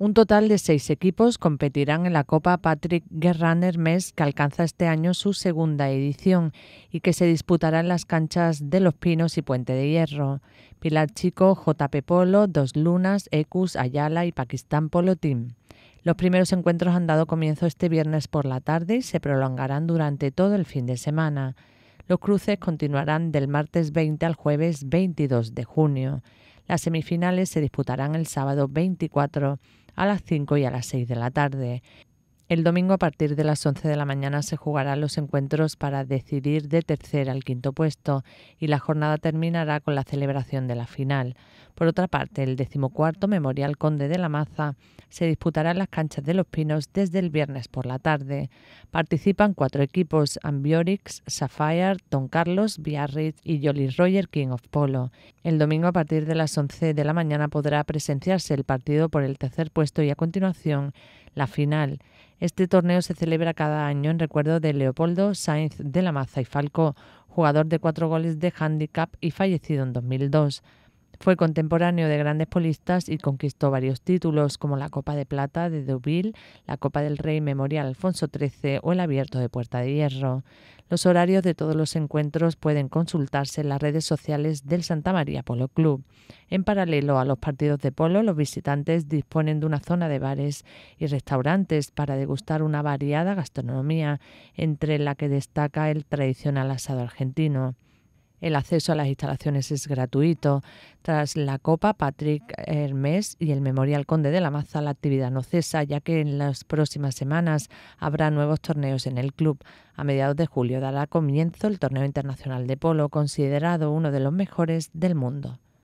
Un total de seis equipos competirán en la Copa Patrick Guerrán Hermes, que alcanza este año su segunda edición y que se disputará en las canchas de Los Pinos y Puente de Hierro. Pilar Chico, JP Polo, Dos Lunas, Ecus, Ayala y Pakistán Polo Team. Los primeros encuentros han dado comienzo este viernes por la tarde y se prolongarán durante todo el fin de semana. Los cruces continuarán del martes 20 al jueves 22 de junio. Las semifinales se disputarán el sábado 24 a las 5 y a las 6 de la tarde. El domingo a partir de las 11 de la mañana se jugarán los encuentros para decidir de tercer al quinto puesto y la jornada terminará con la celebración de la final. Por otra parte, el decimocuarto Memorial Conde de la Maza se disputará en las canchas de Los Pinos desde el viernes por la tarde. Participan cuatro equipos, Ambiorix, Sapphire, Don Carlos, Biarritz y Jolly Roger King of Polo. El domingo a partir de las 11 de la mañana podrá presenciarse el partido por el tercer puesto y a continuación la final. Este torneo se celebra cada año en recuerdo de Leopoldo Sainz de la Maza y Falco, jugador de cuatro goles de handicap y fallecido en 2002. Fue contemporáneo de grandes polistas y conquistó varios títulos como la Copa de Plata de Deauville, la Copa del Rey Memorial Alfonso XIII o el Abierto de Puerta de Hierro. Los horarios de todos los encuentros pueden consultarse en las redes sociales del Santa María Polo Club. En paralelo a los partidos de polo, los visitantes disponen de una zona de bares y restaurantes para degustar una variada gastronomía, entre la que destaca el tradicional asado argentino. El acceso a las instalaciones es gratuito. Tras la Copa, Patrick Hermes y el Memorial Conde de la Maza, la actividad no cesa, ya que en las próximas semanas habrá nuevos torneos en el club. A mediados de julio dará comienzo el Torneo Internacional de Polo, considerado uno de los mejores del mundo.